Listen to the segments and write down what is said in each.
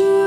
you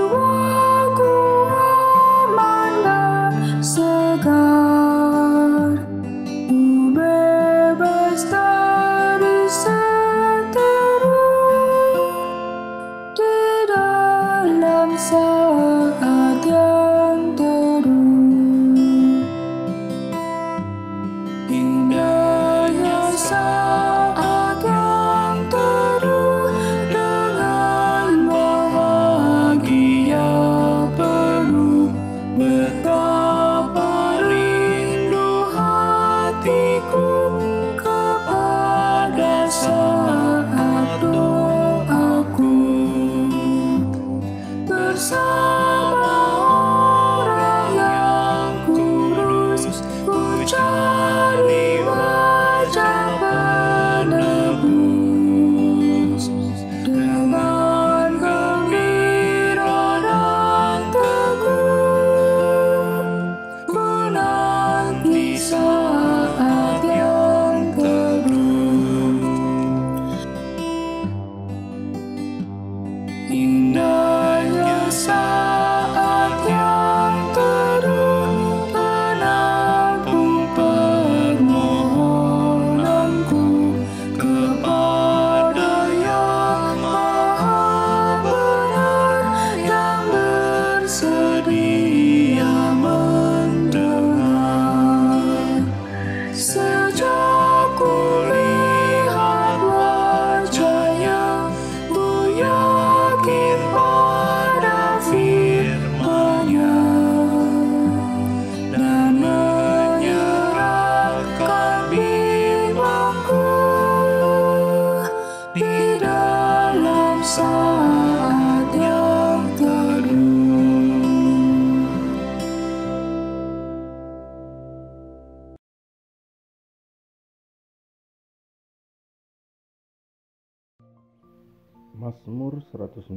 Mazmur 119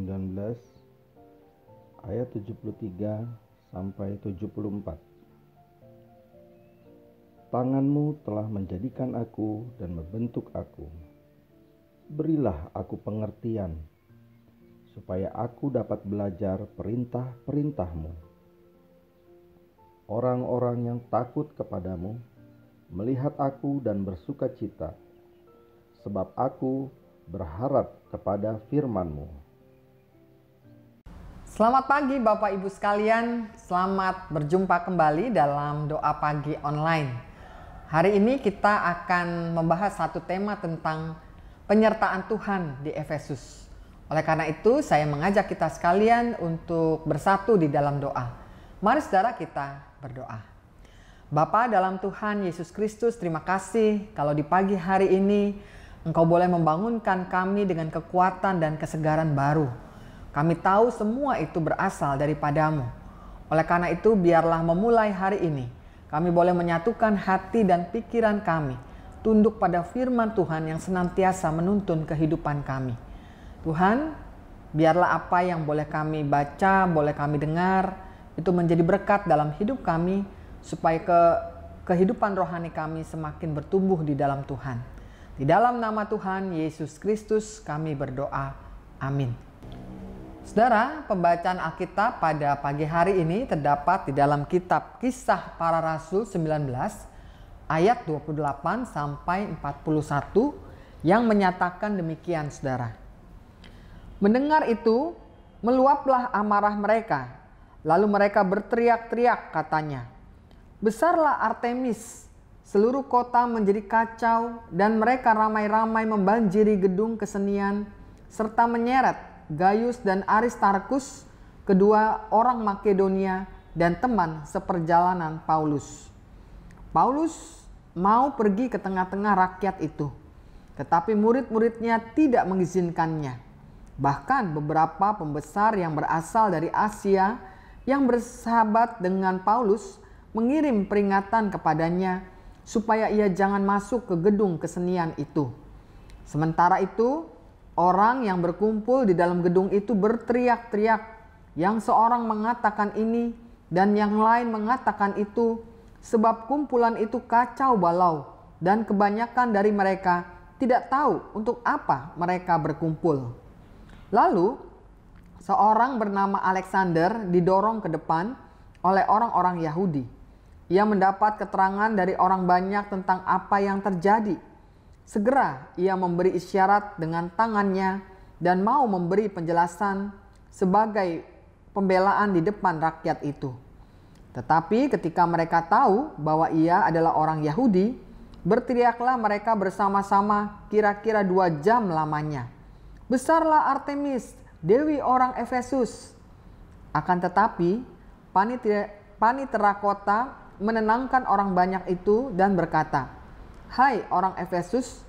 ayat 73 sampai 74 Tanganmu telah menjadikan aku dan membentuk aku Berilah aku pengertian supaya aku dapat belajar perintah-perintahmu Orang-orang yang takut kepadamu melihat aku dan bersuka cita sebab aku berharap kepada firman-Mu. Selamat pagi Bapak Ibu sekalian, selamat berjumpa kembali dalam doa pagi online. Hari ini kita akan membahas satu tema tentang penyertaan Tuhan di Efesus. Oleh karena itu, saya mengajak kita sekalian untuk bersatu di dalam doa. Mari saudara kita berdoa. Bapa dalam Tuhan Yesus Kristus, terima kasih kalau di pagi hari ini Engkau boleh membangunkan kami dengan kekuatan dan kesegaran baru. Kami tahu semua itu berasal daripadamu. Oleh karena itu, biarlah memulai hari ini kami boleh menyatukan hati dan pikiran kami, tunduk pada firman Tuhan yang senantiasa menuntun kehidupan kami. Tuhan, biarlah apa yang boleh kami baca, boleh kami dengar, itu menjadi berkat dalam hidup kami, supaya ke kehidupan rohani kami semakin bertumbuh di dalam Tuhan. Di dalam nama Tuhan Yesus Kristus kami berdoa. Amin. Saudara, pembacaan Alkitab pada pagi hari ini terdapat di dalam kitab Kisah Para Rasul 19 ayat 28 sampai 41 yang menyatakan demikian Saudara. Mendengar itu, meluaplah amarah mereka. Lalu mereka berteriak-teriak katanya, "Besarlah Artemis Seluruh kota menjadi kacau dan mereka ramai-ramai membanjiri gedung kesenian serta menyeret Gaius dan Aristarkus, kedua orang Makedonia dan teman seperjalanan Paulus. Paulus mau pergi ke tengah-tengah rakyat itu, tetapi murid-muridnya tidak mengizinkannya. Bahkan beberapa pembesar yang berasal dari Asia yang bersahabat dengan Paulus mengirim peringatan kepadanya supaya ia jangan masuk ke gedung kesenian itu. Sementara itu, orang yang berkumpul di dalam gedung itu berteriak-teriak. Yang seorang mengatakan ini dan yang lain mengatakan itu, sebab kumpulan itu kacau balau dan kebanyakan dari mereka tidak tahu untuk apa mereka berkumpul. Lalu, seorang bernama Alexander didorong ke depan oleh orang-orang Yahudi ia mendapat keterangan dari orang banyak tentang apa yang terjadi. Segera ia memberi isyarat dengan tangannya dan mau memberi penjelasan sebagai pembelaan di depan rakyat itu. Tetapi ketika mereka tahu bahwa ia adalah orang Yahudi, berteriaklah mereka bersama-sama kira-kira dua jam lamanya. Besarlah Artemis, Dewi orang Efesus. Akan tetapi, panitera, panitera kota menenangkan orang banyak itu dan berkata, "Hai orang Efesus,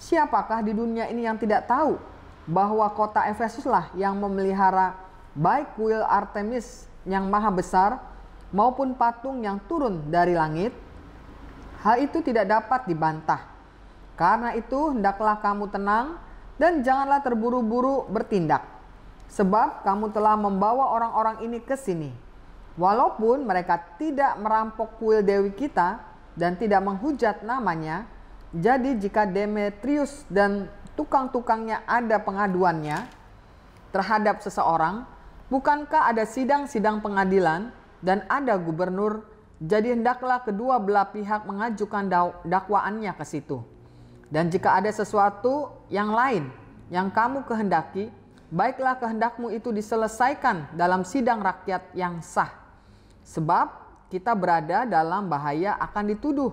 siapakah di dunia ini yang tidak tahu bahwa kota Efesuslah yang memelihara baik kuil Artemis yang maha besar maupun patung yang turun dari langit?" Hal itu tidak dapat dibantah. Karena itu, hendaklah kamu tenang dan janganlah terburu-buru bertindak, sebab kamu telah membawa orang-orang ini ke sini. Walaupun mereka tidak merampok kuil dewi kita dan tidak menghujat namanya, jadi jika Demetrius dan tukang-tukangnya ada pengaduannya terhadap seseorang, bukankah ada sidang-sidang pengadilan dan ada gubernur, jadi hendaklah kedua belah pihak mengajukan dakwaannya ke situ. Dan jika ada sesuatu yang lain yang kamu kehendaki, baiklah kehendakmu itu diselesaikan dalam sidang rakyat yang sah Sebab kita berada dalam bahaya akan dituduh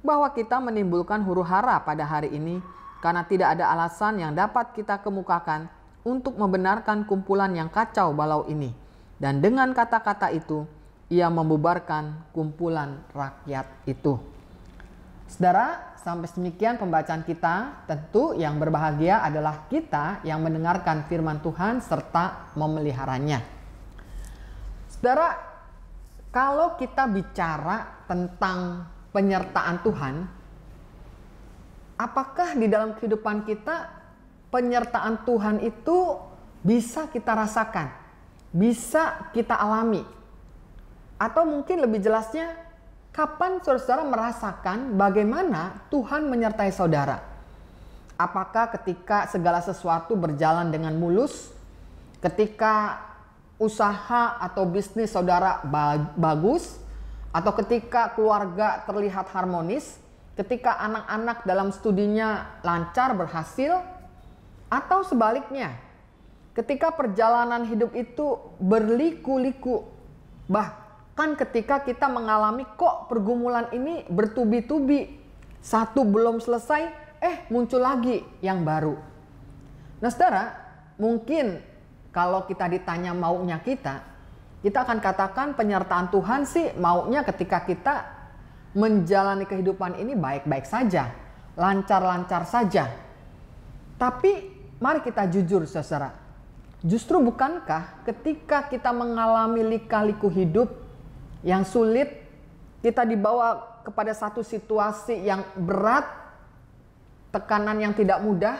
bahwa kita menimbulkan huru hara pada hari ini karena tidak ada alasan yang dapat kita kemukakan untuk membenarkan kumpulan yang kacau balau ini. Dan dengan kata-kata itu, ia membubarkan kumpulan rakyat itu. Saudara, sampai demikian pembacaan kita. Tentu yang berbahagia adalah kita yang mendengarkan firman Tuhan serta memeliharanya. Saudara, kalau kita bicara tentang penyertaan Tuhan, apakah di dalam kehidupan kita penyertaan Tuhan itu bisa kita rasakan, bisa kita alami? Atau mungkin lebih jelasnya, kapan saudara-saudara merasakan bagaimana Tuhan menyertai saudara? Apakah ketika segala sesuatu berjalan dengan mulus, ketika usaha atau bisnis saudara bagus, atau ketika keluarga terlihat harmonis, ketika anak-anak dalam studinya lancar berhasil, atau sebaliknya, ketika perjalanan hidup itu berliku-liku, bahkan ketika kita mengalami kok pergumulan ini bertubi-tubi, satu belum selesai, eh muncul lagi yang baru. Nah, saudara, mungkin kalau kita ditanya maunya kita, kita akan katakan penyertaan Tuhan sih maunya ketika kita menjalani kehidupan ini baik-baik saja, lancar-lancar saja. Tapi mari kita jujur saudara, justru bukankah ketika kita mengalami lika-liku hidup yang sulit, kita dibawa kepada satu situasi yang berat, tekanan yang tidak mudah,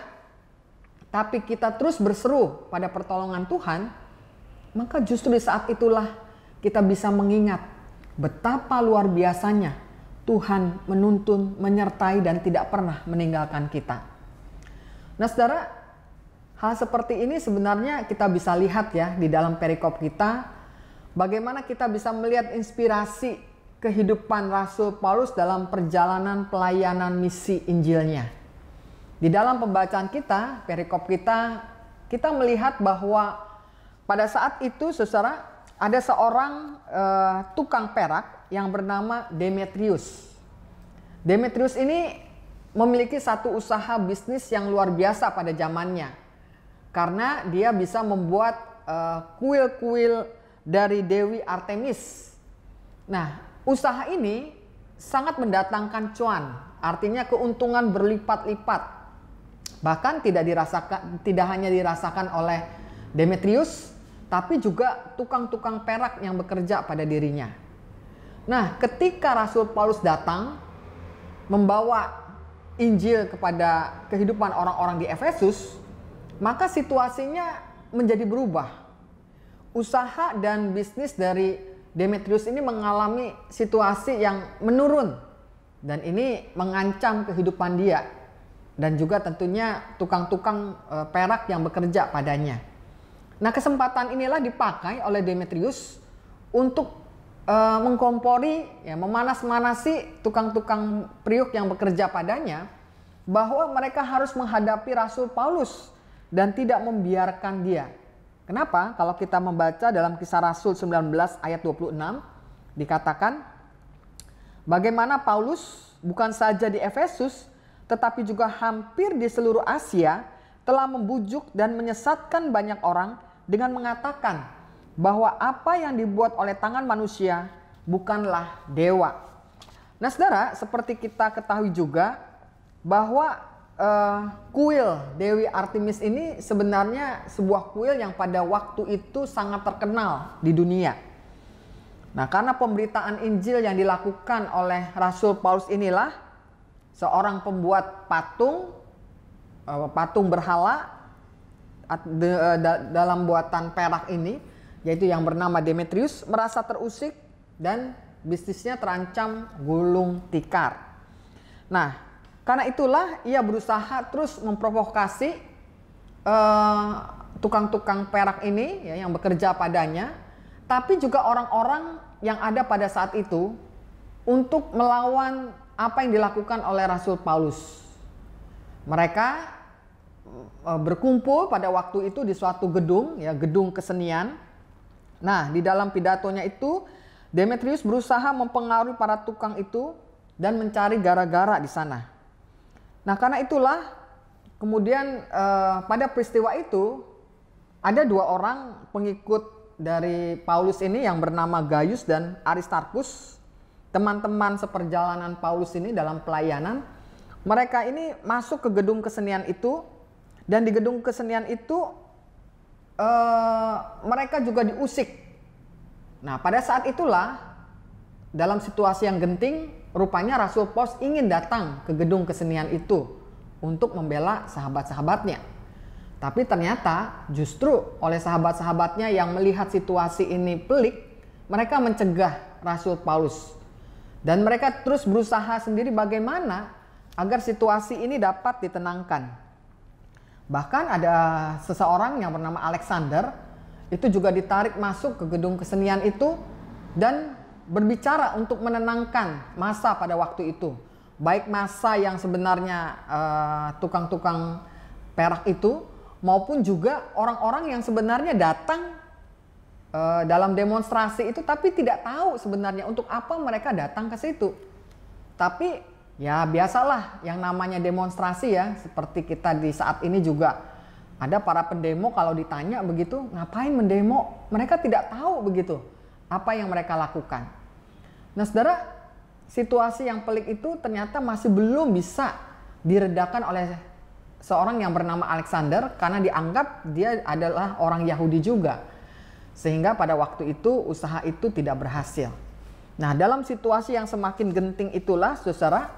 tapi kita terus berseru pada pertolongan Tuhan, maka justru di saat itulah kita bisa mengingat betapa luar biasanya Tuhan menuntun, menyertai, dan tidak pernah meninggalkan kita. Nah, saudara, hal seperti ini sebenarnya kita bisa lihat ya di dalam perikop kita, bagaimana kita bisa melihat inspirasi kehidupan Rasul Paulus dalam perjalanan pelayanan misi Injilnya. Di dalam pembacaan kita, perikop kita, kita melihat bahwa pada saat itu saudara ada seorang uh, tukang perak yang bernama Demetrius. Demetrius ini memiliki satu usaha bisnis yang luar biasa pada zamannya. Karena dia bisa membuat eh, kuil-kuil uh, kuil -kuil dari Dewi Artemis. Nah, usaha ini sangat mendatangkan cuan, artinya keuntungan berlipat-lipat Bahkan tidak dirasakan tidak hanya dirasakan oleh Demetrius, tapi juga tukang-tukang perak yang bekerja pada dirinya. Nah, ketika Rasul Paulus datang membawa Injil kepada kehidupan orang-orang di Efesus, maka situasinya menjadi berubah. Usaha dan bisnis dari Demetrius ini mengalami situasi yang menurun dan ini mengancam kehidupan dia dan juga tentunya tukang-tukang eh, perak yang bekerja padanya. Nah, kesempatan inilah dipakai oleh Demetrius untuk e, mengkompori, ya, memanas-manasi tukang-tukang priuk yang bekerja padanya bahwa mereka harus menghadapi Rasul Paulus dan tidak membiarkan dia. Kenapa? Kalau kita membaca dalam kisah Rasul 19 ayat 26 dikatakan bagaimana Paulus bukan saja di Efesus tetapi juga hampir di seluruh Asia telah membujuk dan menyesatkan banyak orang dengan mengatakan bahwa apa yang dibuat oleh tangan manusia bukanlah dewa. Nah, saudara, seperti kita ketahui juga bahwa uh, kuil Dewi Artemis ini sebenarnya sebuah kuil yang pada waktu itu sangat terkenal di dunia. Nah, karena pemberitaan Injil yang dilakukan oleh Rasul Paulus inilah seorang pembuat patung eh, patung berhala eh, dalam buatan perak ini yaitu yang bernama Demetrius merasa terusik dan bisnisnya terancam gulung tikar. Nah, karena itulah ia berusaha terus memprovokasi eh, tukang-tukang uh, perak ini ya, yang bekerja padanya, tapi juga orang-orang yang ada pada saat itu untuk melawan apa yang dilakukan oleh Rasul Paulus. Mereka e, berkumpul pada waktu itu di suatu gedung, ya gedung kesenian. Nah, di dalam pidatonya itu Demetrius berusaha mempengaruhi para tukang itu dan mencari gara-gara di sana. Nah, karena itulah kemudian eh, pada peristiwa itu ada dua orang pengikut dari Paulus ini yang bernama Gaius dan Aristarkus teman-teman seperjalanan Paulus ini dalam pelayanan, mereka ini masuk ke gedung kesenian itu dan di gedung kesenian itu eh, mereka juga diusik. Nah, pada saat itulah dalam situasi yang genting, rupanya Rasul Paulus ingin datang ke gedung kesenian itu untuk membela sahabat-sahabatnya. Tapi ternyata justru oleh sahabat-sahabatnya yang melihat situasi ini pelik, mereka mencegah Rasul Paulus dan mereka terus berusaha sendiri bagaimana agar situasi ini dapat ditenangkan. Bahkan ada seseorang yang bernama Alexander itu juga ditarik masuk ke gedung kesenian itu dan berbicara untuk menenangkan masa pada waktu itu. Baik masa yang sebenarnya eh, tukang-tukang uh, perak itu maupun juga orang-orang yang sebenarnya datang Eh, dalam demonstrasi itu tapi tidak tahu sebenarnya untuk apa mereka datang ke situ. Tapi ya biasalah yang namanya demonstrasi ya seperti kita di saat ini juga ada para pendemo kalau ditanya begitu ngapain mendemo mereka tidak tahu begitu apa yang mereka lakukan. Nah saudara situasi yang pelik itu ternyata masih belum bisa diredakan oleh seorang yang bernama Alexander karena dianggap dia adalah orang Yahudi juga. Sehingga pada waktu itu usaha itu tidak berhasil. Nah, dalam situasi yang semakin genting itulah Saudara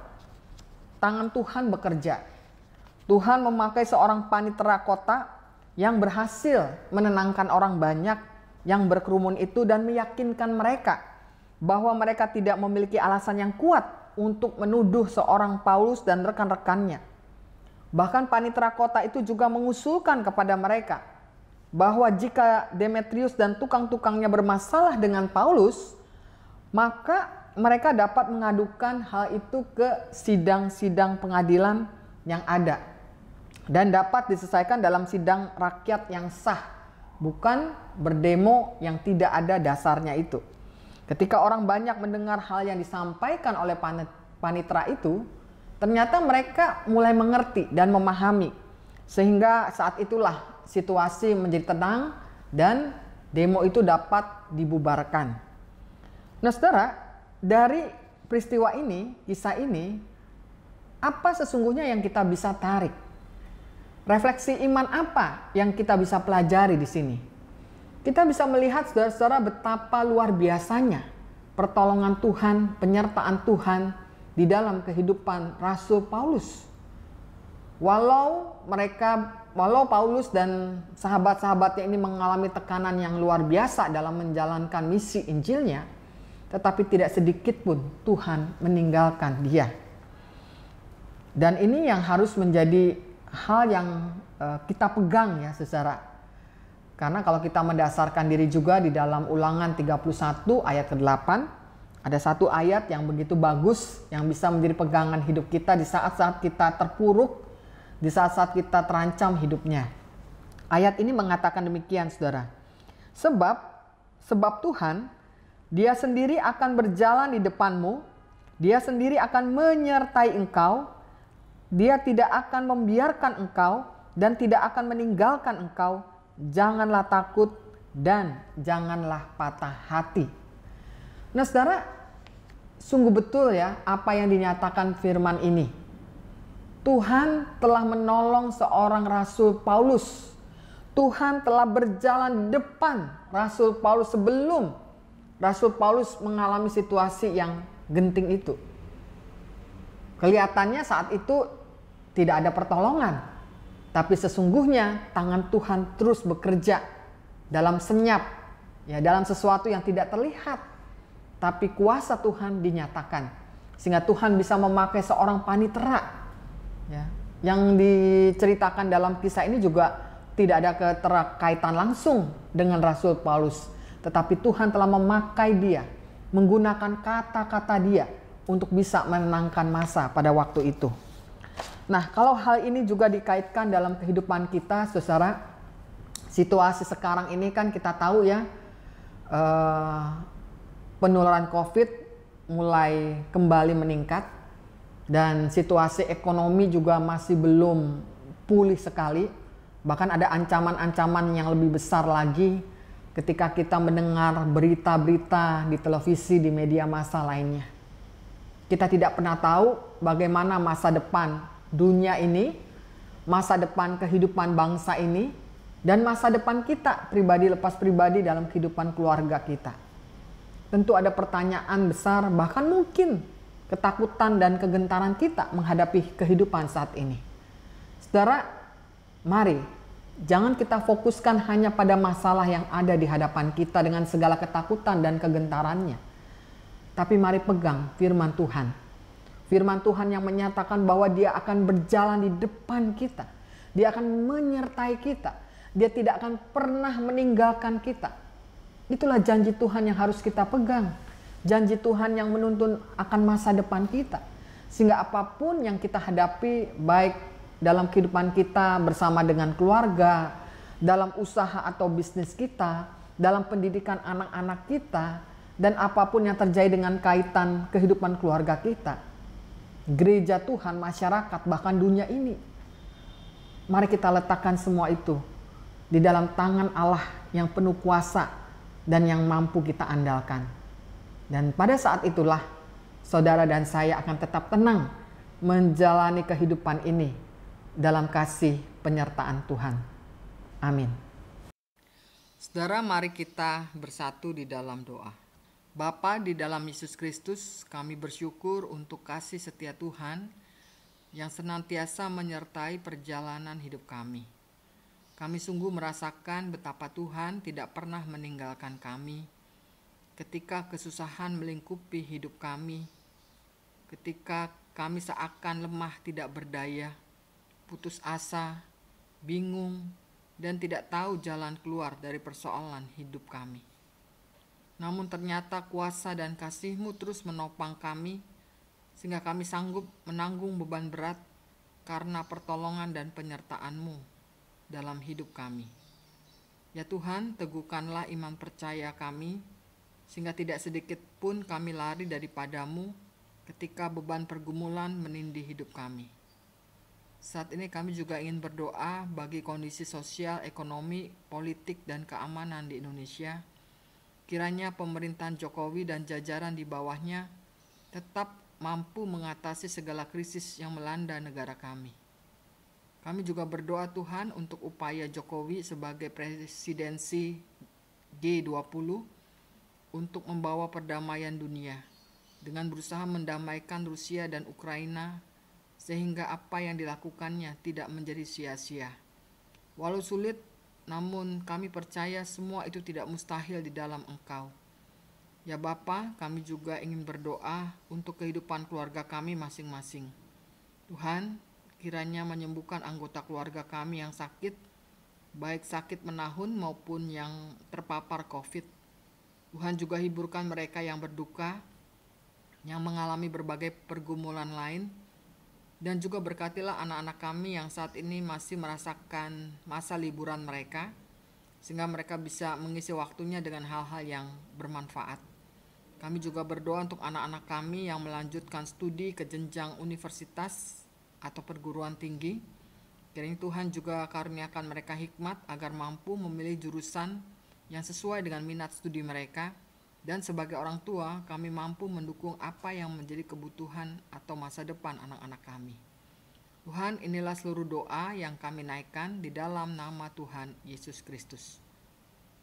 tangan Tuhan bekerja. Tuhan memakai seorang panitera kota yang berhasil menenangkan orang banyak yang berkerumun itu dan meyakinkan mereka bahwa mereka tidak memiliki alasan yang kuat untuk menuduh seorang Paulus dan rekan-rekannya. Bahkan panitera kota itu juga mengusulkan kepada mereka bahwa jika Demetrius dan tukang-tukangnya bermasalah dengan Paulus, maka mereka dapat mengadukan hal itu ke sidang-sidang pengadilan yang ada dan dapat diselesaikan dalam sidang rakyat yang sah, bukan berdemo yang tidak ada dasarnya itu. Ketika orang banyak mendengar hal yang disampaikan oleh panitra itu, ternyata mereka mulai mengerti dan memahami. Sehingga saat itulah situasi menjadi tenang dan demo itu dapat dibubarkan. Nah, Saudara, dari peristiwa ini, kisah ini, apa sesungguhnya yang kita bisa tarik? Refleksi iman apa yang kita bisa pelajari di sini? Kita bisa melihat saudara-saudara betapa luar biasanya pertolongan Tuhan, penyertaan Tuhan di dalam kehidupan Rasul Paulus. Walau mereka, walau Paulus dan sahabat-sahabatnya ini mengalami tekanan yang luar biasa dalam menjalankan misi Injilnya, tetapi tidak sedikit pun Tuhan meninggalkan dia. Dan ini yang harus menjadi hal yang eh, kita pegang ya secara karena kalau kita mendasarkan diri juga di dalam ulangan 31 ayat ke-8, ada satu ayat yang begitu bagus yang bisa menjadi pegangan hidup kita di saat-saat kita terpuruk, di saat-saat kita terancam hidupnya. Ayat ini mengatakan demikian, saudara. Sebab, sebab Tuhan, dia sendiri akan berjalan di depanmu, dia sendiri akan menyertai engkau, dia tidak akan membiarkan engkau, dan tidak akan meninggalkan engkau. Janganlah takut dan janganlah patah hati. Nah saudara, sungguh betul ya apa yang dinyatakan firman ini Tuhan telah menolong seorang Rasul Paulus. Tuhan telah berjalan depan Rasul Paulus sebelum Rasul Paulus mengalami situasi yang genting itu. Kelihatannya saat itu tidak ada pertolongan, tapi sesungguhnya tangan Tuhan terus bekerja dalam senyap, ya dalam sesuatu yang tidak terlihat, tapi kuasa Tuhan dinyatakan sehingga Tuhan bisa memakai seorang panitera Ya. Yang diceritakan dalam kisah ini juga tidak ada keterkaitan langsung dengan Rasul Paulus, tetapi Tuhan telah memakai dia, menggunakan kata-kata dia untuk bisa menenangkan masa pada waktu itu. Nah, kalau hal ini juga dikaitkan dalam kehidupan kita, saudara, situasi sekarang ini kan kita tahu ya, eh, penularan COVID mulai kembali meningkat, dan situasi ekonomi juga masih belum pulih sekali. Bahkan ada ancaman-ancaman yang lebih besar lagi ketika kita mendengar berita-berita di televisi, di media massa lainnya. Kita tidak pernah tahu bagaimana masa depan dunia ini, masa depan kehidupan bangsa ini, dan masa depan kita pribadi lepas pribadi dalam kehidupan keluarga kita. Tentu ada pertanyaan besar, bahkan mungkin ketakutan dan kegentaran kita menghadapi kehidupan saat ini. Saudara, mari jangan kita fokuskan hanya pada masalah yang ada di hadapan kita dengan segala ketakutan dan kegentarannya. Tapi mari pegang firman Tuhan. Firman Tuhan yang menyatakan bahwa dia akan berjalan di depan kita. Dia akan menyertai kita. Dia tidak akan pernah meninggalkan kita. Itulah janji Tuhan yang harus kita pegang janji Tuhan yang menuntun akan masa depan kita. Sehingga apapun yang kita hadapi baik dalam kehidupan kita bersama dengan keluarga, dalam usaha atau bisnis kita, dalam pendidikan anak-anak kita, dan apapun yang terjadi dengan kaitan kehidupan keluarga kita, gereja Tuhan, masyarakat, bahkan dunia ini. Mari kita letakkan semua itu di dalam tangan Allah yang penuh kuasa dan yang mampu kita andalkan. Dan pada saat itulah saudara dan saya akan tetap tenang menjalani kehidupan ini dalam kasih penyertaan Tuhan. Amin. Saudara, mari kita bersatu di dalam doa. Bapa di dalam Yesus Kristus, kami bersyukur untuk kasih setia Tuhan yang senantiasa menyertai perjalanan hidup kami. Kami sungguh merasakan betapa Tuhan tidak pernah meninggalkan kami ketika kesusahan melingkupi hidup kami, ketika kami seakan lemah tidak berdaya, putus asa, bingung, dan tidak tahu jalan keluar dari persoalan hidup kami. Namun ternyata kuasa dan kasihmu terus menopang kami, sehingga kami sanggup menanggung beban berat karena pertolongan dan penyertaan-Mu dalam hidup kami. Ya Tuhan, teguhkanlah iman percaya kami, sehingga tidak sedikit pun kami lari daripadamu ketika beban pergumulan menindih hidup kami. Saat ini kami juga ingin berdoa bagi kondisi sosial, ekonomi, politik, dan keamanan di Indonesia. Kiranya pemerintahan Jokowi dan jajaran di bawahnya tetap mampu mengatasi segala krisis yang melanda negara kami. Kami juga berdoa Tuhan untuk upaya Jokowi sebagai presidensi G20 untuk membawa perdamaian dunia dengan berusaha mendamaikan Rusia dan Ukraina sehingga apa yang dilakukannya tidak menjadi sia-sia. Walau sulit, namun kami percaya semua itu tidak mustahil di dalam Engkau. Ya Bapa, kami juga ingin berdoa untuk kehidupan keluarga kami masing-masing. Tuhan, kiranya menyembuhkan anggota keluarga kami yang sakit, baik sakit menahun maupun yang terpapar COVID Tuhan juga hiburkan mereka yang berduka, yang mengalami berbagai pergumulan lain, dan juga berkatilah anak-anak kami yang saat ini masih merasakan masa liburan mereka, sehingga mereka bisa mengisi waktunya dengan hal-hal yang bermanfaat. Kami juga berdoa untuk anak-anak kami yang melanjutkan studi ke jenjang universitas atau perguruan tinggi. Kiranya Tuhan juga karuniakan mereka hikmat agar mampu memilih jurusan yang sesuai dengan minat studi mereka, dan sebagai orang tua, kami mampu mendukung apa yang menjadi kebutuhan atau masa depan anak-anak kami. Tuhan, inilah seluruh doa yang kami naikkan di dalam nama Tuhan Yesus Kristus.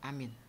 Amin.